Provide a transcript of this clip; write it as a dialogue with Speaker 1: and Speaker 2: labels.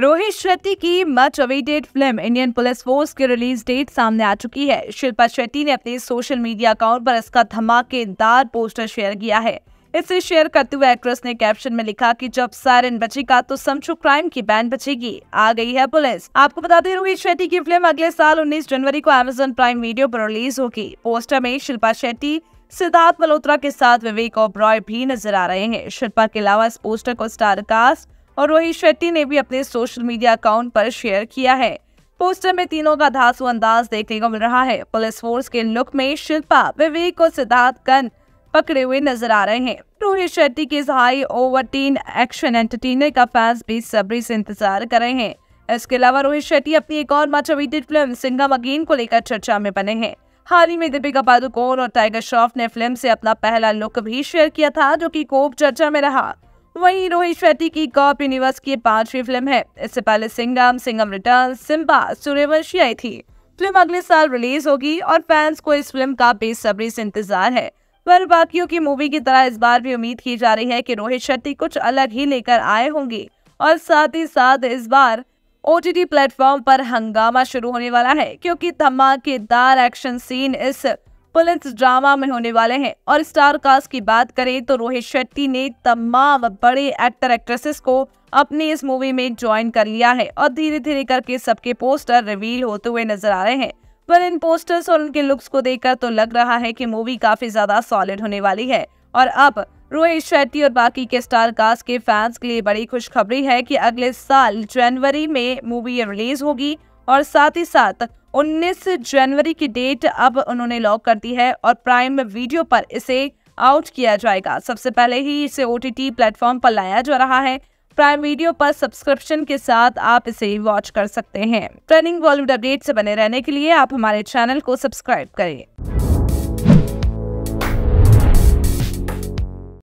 Speaker 1: रोहित शेट्टी की much awaited film Indian police force की release date सामने आ चुकी है शिल्पा शेट्टी ने अपने सोशल मीडिया अकाउंट पर इसका धमाकेदार पोस्टर शेयर किया है इसे शेयर करते हुए एक्ट्रेस ने कैप्शन में लिखा कि जब सायरन बचेगा तो समझो क्राइम की बैन बचेगी आ गई है पुलिस आपको बता दें रोहित शेट्टी की फिल्म अगले साल 19 जनवरी को अमेजोन प्राइम वीडियो पर रिलीज होगी पोस्टर में शिल्पा शेट्टी सिद्धार्थ मल्होत्रा के साथ विवेक ओब्रॉय भी नजर आ रहे हैं शिल्पा के अलावा इस पोस्टर को स्टार कास्ट और रोहित शेट्टी ने भी अपने सोशल मीडिया अकाउंट पर शेयर किया है पोस्टर में तीनों का धासु अंदाज देखने को मिल रहा है पुलिस फोर्स के लुक में शिल्पा विवेक और सिद्धार्थ कन पकड़े हुए नजर आ रहे हैं रोहित शेट्टी के हाई हाई ओवरटीन एक्शन एंटरटेनर का फैंस भी सब्री से इंतजार कर रहे हैं इसके अलावा रोहित शेट्टी अपनी एक और much awaited film Singham again को लेकर चर्चा में बने हैं हाल ही में दीपिका पादुकोण और टाइगर श्रॉफ ने फिल्म से अपना पहला लुक भी शेयर किया था जो कि कोप चर्चा में रहा वहीं रोहित शेट्टी की कॉप यूनिवर्स की पांचवी फिल्म है इससे पहले सिंगम सिंगम रिटर्न सिम्बा सूर्यवंशी आई थी फिल्म अगले साल रिलीज होगी और फैंस को इस फिल्म का बेसब्री से इंतजार है पर बाकियों की मूवी की तरह इस बार भी उम्मीद की जा रही है कि रोहित शेट्टी कुछ अलग ही लेकर आए होंगे और साथ ही साथ इस बार ओ टी प्लेटफॉर्म पर हंगामा शुरू होने वाला है क्योंकि धमाकेदार एक्शन सीन इस पुलिस ड्रामा में होने वाले हैं और स्टार कास्ट की बात करें तो रोहित शेट्टी ने तमाम बड़े एक्टर एक्ट्रेसेस को अपनी इस मूवी में ज्वाइन कर लिया है और धीरे धीरे करके सबके पोस्टर रिवील होते हुए नजर आ रहे हैं पर इन पोस्टर्स और उनके लुक्स को देखकर तो लग रहा है कि मूवी काफी ज्यादा सॉलिड होने वाली है और अब रोहित शेट्टी और बाकी के स्टार कास्ट के फैंस के लिए बड़ी खुशखबरी है कि अगले साल जनवरी में मूवी रिलीज होगी और साथ ही साथ 19 जनवरी की डेट अब उन्होंने लॉक कर दी है और प्राइम वीडियो पर इसे आउट किया जाएगा सबसे पहले ही इसे ओ टी प्लेटफॉर्म पर लाया जा रहा है प्राइम वीडियो पर सब्सक्रिप्शन के साथ आप इसे वॉच कर सकते हैं ट्रेनिंग बॉलीवुड अपडेट से बने रहने के लिए आप हमारे चैनल को सब्सक्राइब करें